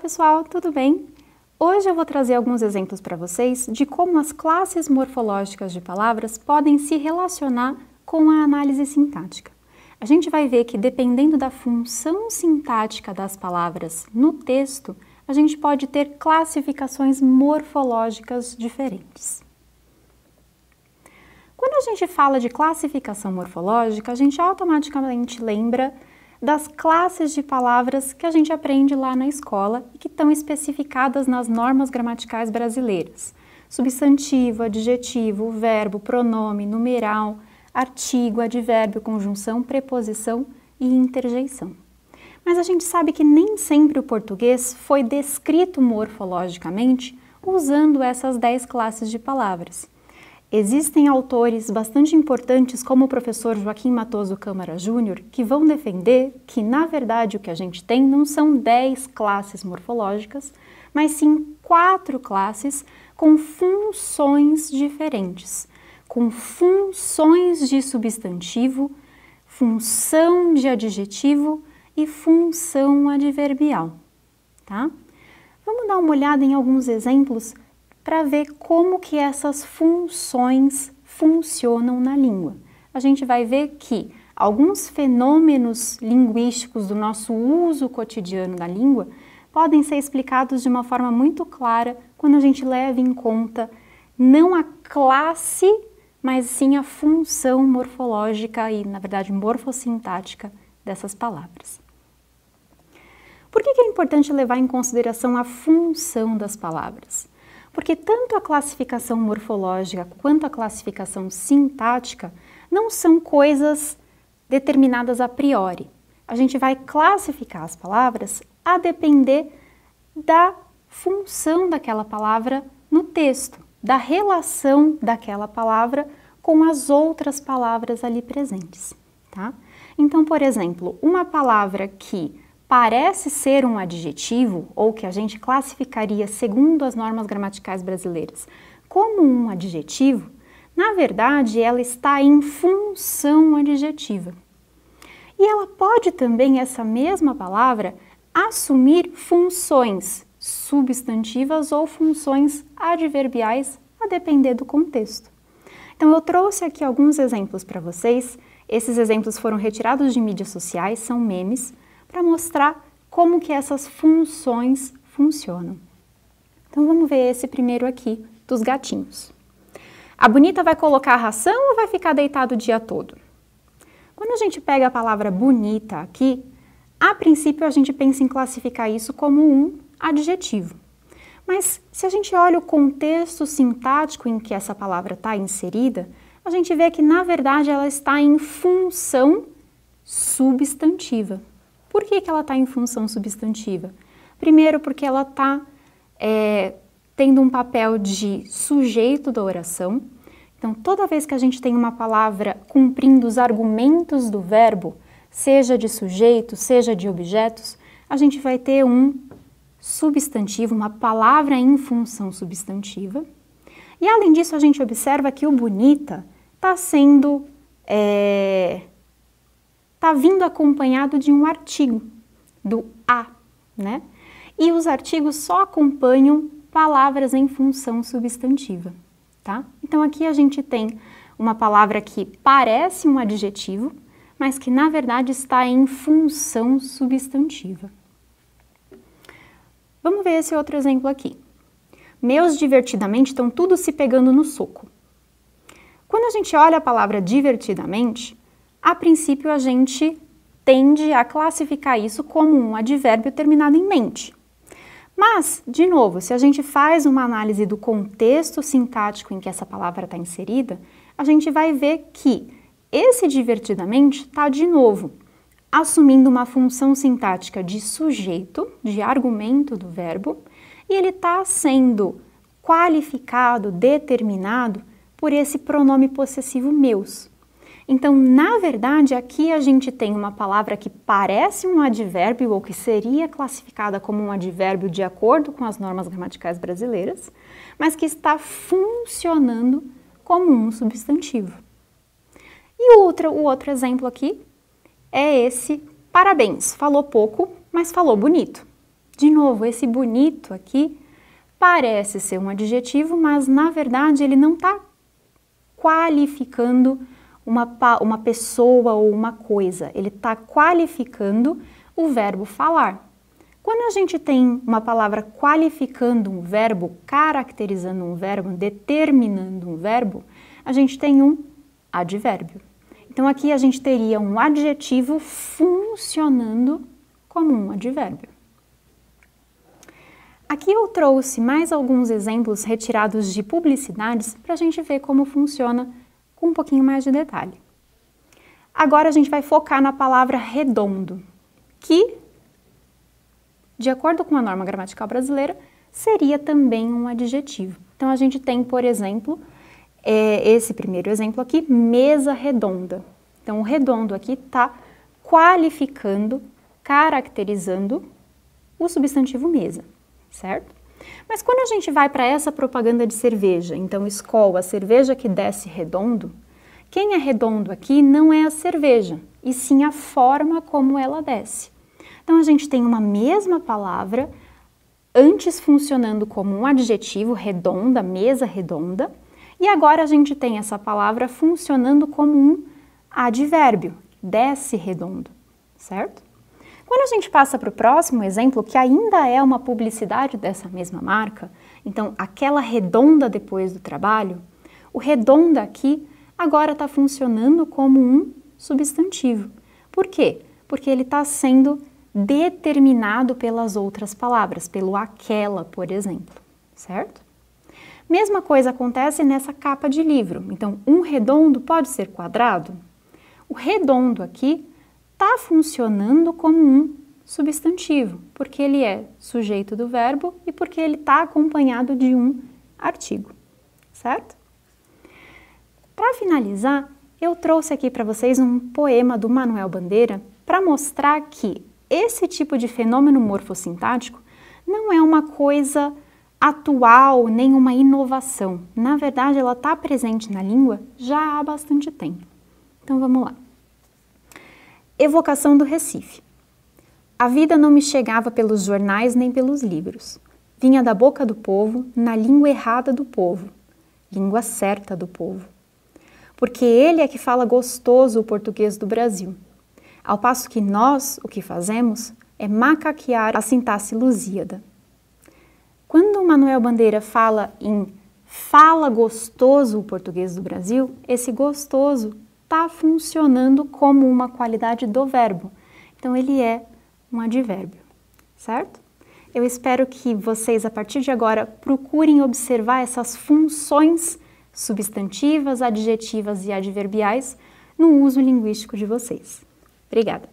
pessoal, tudo bem? Hoje eu vou trazer alguns exemplos para vocês de como as classes morfológicas de palavras podem se relacionar com a análise sintática. A gente vai ver que dependendo da função sintática das palavras no texto, a gente pode ter classificações morfológicas diferentes. Quando a gente fala de classificação morfológica, a gente automaticamente lembra das classes de palavras que a gente aprende lá na escola e que estão especificadas nas normas gramaticais brasileiras: substantivo, adjetivo, verbo, pronome, numeral, artigo, advérbio, conjunção, preposição e interjeição. Mas a gente sabe que nem sempre o português foi descrito morfologicamente usando essas 10 classes de palavras. Existem autores bastante importantes, como o professor Joaquim Matoso Câmara Júnior, que vão defender que, na verdade, o que a gente tem não são 10 classes morfológicas, mas sim quatro classes com funções diferentes, com funções de substantivo, função de adjetivo e função adverbial. Tá? Vamos dar uma olhada em alguns exemplos para ver como que essas funções funcionam na língua. A gente vai ver que alguns fenômenos linguísticos do nosso uso cotidiano da língua podem ser explicados de uma forma muito clara quando a gente leva em conta não a classe, mas sim a função morfológica e, na verdade, morfossintática dessas palavras. Por que é importante levar em consideração a função das palavras? porque tanto a classificação morfológica quanto a classificação sintática não são coisas determinadas a priori. A gente vai classificar as palavras a depender da função daquela palavra no texto, da relação daquela palavra com as outras palavras ali presentes, tá? Então, por exemplo, uma palavra que parece ser um adjetivo ou que a gente classificaria segundo as normas gramaticais brasileiras como um adjetivo, na verdade ela está em função adjetiva. E ela pode também, essa mesma palavra, assumir funções substantivas ou funções adverbiais, a depender do contexto. Então, eu trouxe aqui alguns exemplos para vocês. Esses exemplos foram retirados de mídias sociais, são memes, para mostrar como que essas funções funcionam. Então vamos ver esse primeiro aqui dos gatinhos. A bonita vai colocar a ração ou vai ficar deitado o dia todo? Quando a gente pega a palavra bonita aqui, a princípio a gente pensa em classificar isso como um adjetivo. Mas se a gente olha o contexto sintático em que essa palavra está inserida, a gente vê que na verdade ela está em função substantiva. Por que, que ela está em função substantiva? Primeiro, porque ela está é, tendo um papel de sujeito da oração. Então, toda vez que a gente tem uma palavra cumprindo os argumentos do verbo, seja de sujeito, seja de objetos, a gente vai ter um substantivo, uma palavra em função substantiva. E além disso, a gente observa que o bonita está sendo é, está vindo acompanhado de um artigo, do a, né? E os artigos só acompanham palavras em função substantiva, tá? Então aqui a gente tem uma palavra que parece um adjetivo, mas que na verdade está em função substantiva. Vamos ver esse outro exemplo aqui. Meus divertidamente estão tudo se pegando no soco. Quando a gente olha a palavra divertidamente, a princípio a gente tende a classificar isso como um advérbio terminado em mente. Mas, de novo, se a gente faz uma análise do contexto sintático em que essa palavra está inserida, a gente vai ver que esse divertidamente está, de novo, assumindo uma função sintática de sujeito, de argumento do verbo, e ele está sendo qualificado, determinado por esse pronome possessivo meus. Então, na verdade, aqui a gente tem uma palavra que parece um advérbio ou que seria classificada como um advérbio de acordo com as normas gramaticais brasileiras, mas que está funcionando como um substantivo. E outro, o outro exemplo aqui é esse parabéns. Falou pouco, mas falou bonito. De novo, esse bonito aqui parece ser um adjetivo, mas na verdade ele não está qualificando uma, uma pessoa ou uma coisa, ele está qualificando o verbo falar. Quando a gente tem uma palavra qualificando um verbo, caracterizando um verbo, determinando um verbo, a gente tem um advérbio. Então aqui a gente teria um adjetivo funcionando como um advérbio. Aqui eu trouxe mais alguns exemplos retirados de publicidades para a gente ver como funciona com um pouquinho mais de detalhe. Agora a gente vai focar na palavra redondo, que, de acordo com a norma gramatical brasileira, seria também um adjetivo. Então a gente tem, por exemplo, é, esse primeiro exemplo aqui, mesa redonda. Então o redondo aqui está qualificando, caracterizando o substantivo mesa, certo? Mas quando a gente vai para essa propaganda de cerveja, então escola a cerveja que desce redondo, quem é redondo aqui não é a cerveja, e sim a forma como ela desce. Então a gente tem uma mesma palavra, antes funcionando como um adjetivo, redonda, mesa redonda, e agora a gente tem essa palavra funcionando como um advérbio, desce redondo, certo? Quando a gente passa para o próximo exemplo, que ainda é uma publicidade dessa mesma marca, então aquela redonda depois do trabalho, o redonda aqui agora está funcionando como um substantivo. Por quê? Porque ele está sendo determinado pelas outras palavras, pelo aquela, por exemplo, certo? Mesma coisa acontece nessa capa de livro. Então, um redondo pode ser quadrado? O redondo aqui está funcionando como um substantivo, porque ele é sujeito do verbo e porque ele está acompanhado de um artigo, certo? Para finalizar, eu trouxe aqui para vocês um poema do Manuel Bandeira para mostrar que esse tipo de fenômeno morfossintático não é uma coisa atual, nem uma inovação. Na verdade, ela está presente na língua já há bastante tempo. Então vamos lá. Evocação do Recife. A vida não me chegava pelos jornais nem pelos livros. Vinha da boca do povo, na língua errada do povo, língua certa do povo. Porque ele é que fala gostoso o português do Brasil. Ao passo que nós, o que fazemos, é macaquear a sintaxe lusíada. Quando Manuel Bandeira fala em fala gostoso o português do Brasil, esse gostoso está funcionando como uma qualidade do verbo. Então, ele é um advérbio, certo? Eu espero que vocês, a partir de agora, procurem observar essas funções substantivas, adjetivas e adverbiais no uso linguístico de vocês. Obrigada!